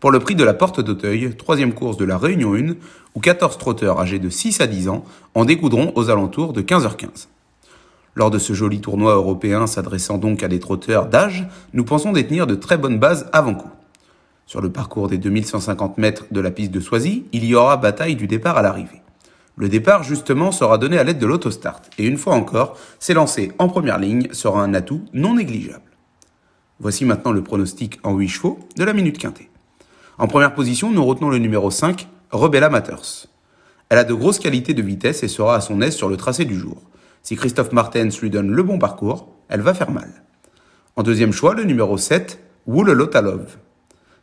pour le prix de la Porte d'Auteuil, troisième course de la Réunion 1, où 14 trotteurs âgés de 6 à 10 ans en découdront aux alentours de 15h15. Lors de ce joli tournoi européen s'adressant donc à des trotteurs d'âge, nous pensons détenir de très bonnes bases avant coup. Sur le parcours des 2150 mètres de la piste de Soisy, il y aura bataille du départ à l'arrivée. Le départ, justement, sera donné à l'aide de l'autostart, et une fois encore, s'élancer en première ligne sera un atout non négligeable. Voici maintenant le pronostic en 8 chevaux de la Minute Quintée. En première position, nous retenons le numéro 5, Rebella Matters. Elle a de grosses qualités de vitesse et sera à son aise sur le tracé du jour. Si Christophe Martens lui donne le bon parcours, elle va faire mal. En deuxième choix, le numéro 7, Wool Love.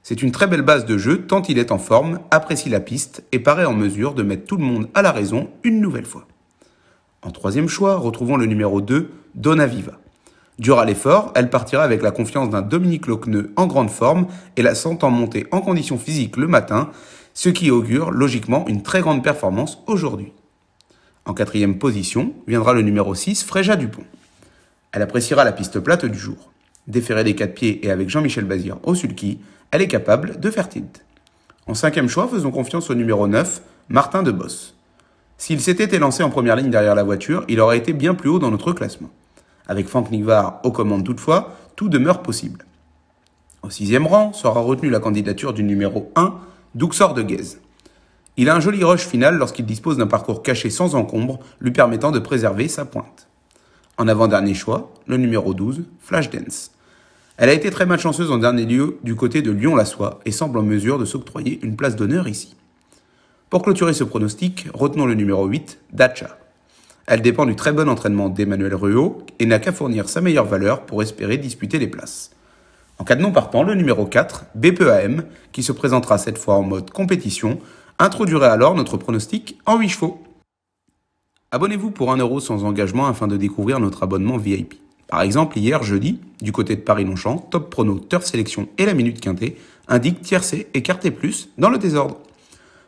C'est une très belle base de jeu tant il est en forme, apprécie la piste et paraît en mesure de mettre tout le monde à la raison une nouvelle fois. En troisième choix, retrouvons le numéro 2, Donaviva. Viva. Dur à l'effort, elle partira avec la confiance d'un Dominique Locneux en grande forme et la sentant monter en condition physique le matin, ce qui augure logiquement une très grande performance aujourd'hui. En quatrième position viendra le numéro 6, Fréja Dupont. Elle appréciera la piste plate du jour. Déférée des quatre pieds et avec Jean-Michel Bazir au sulky, elle est capable de faire tilt. En cinquième choix, faisons confiance au numéro 9, Martin Deboss. S'il s'était élancé en première ligne derrière la voiture, il aurait été bien plus haut dans notre classement. Avec Franck Nivard aux commandes toutefois, tout demeure possible. Au sixième rang sera retenue la candidature du numéro 1, Douxor de Guèze. Il a un joli rush final lorsqu'il dispose d'un parcours caché sans encombre, lui permettant de préserver sa pointe. En avant-dernier choix, le numéro 12, Dance. Elle a été très malchanceuse en dernier lieu du côté de lyon la et semble en mesure de s'octroyer une place d'honneur ici. Pour clôturer ce pronostic, retenons le numéro 8, Dacha. Elle dépend du très bon entraînement d'Emmanuel Ruot et n'a qu'à fournir sa meilleure valeur pour espérer disputer les places. En cas de non partant, le numéro 4, BPAM, qui se présentera cette fois en mode compétition, introduirait alors notre pronostic en 8 chevaux. Abonnez-vous pour 1€ sans engagement afin de découvrir notre abonnement VIP. Par exemple, hier jeudi, du côté de Paris-Longchamp, Top Prono, Turf Sélection et la Minute Quintée indiquent tiercé et plus dans le désordre.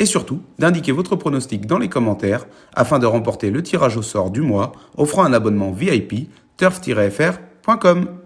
et surtout d'indiquer votre pronostic dans les commentaires afin de remporter le tirage au sort du mois offrant un abonnement VIP turf-fr.com.